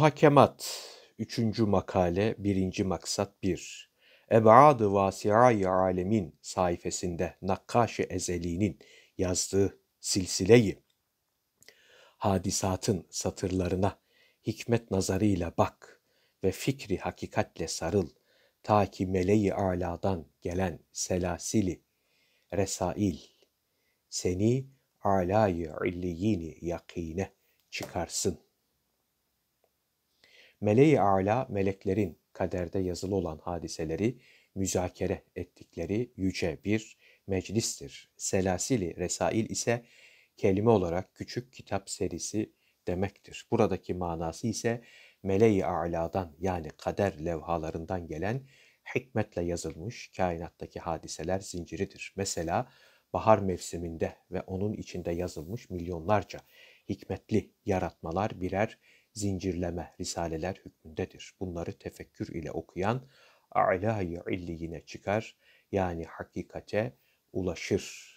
Hakemat 3. makale 1. maksat 1. Ebaad-ı Vasi'a-i Alemin sayfasında Nakkaş-ı Ezeli'nin yazdığı silsileyi hadisatın satırlarına hikmet nazarıyla bak ve fikri hakikatle sarıl ta ki meleği aladan gelen selasili resail seni alayı illiyini yakine çıkarsın meleği ala meleklerin kaderde yazılı olan hadiseleri müzakere ettikleri yüce bir meclistir. Selasili Resail ise kelime olarak küçük kitap serisi demektir. Buradaki manası ise meleği aladan yani kader levhalarından gelen hikmetle yazılmış kainattaki hadiseler zinciridir. Mesela bahar mevsiminde ve onun içinde yazılmış milyonlarca hikmetli yaratmalar birer zincirleme risaleler hükmündedir. Bunları tefekkür ile okuyan a'lâ-i illiyine çıkar yani hakikate ulaşır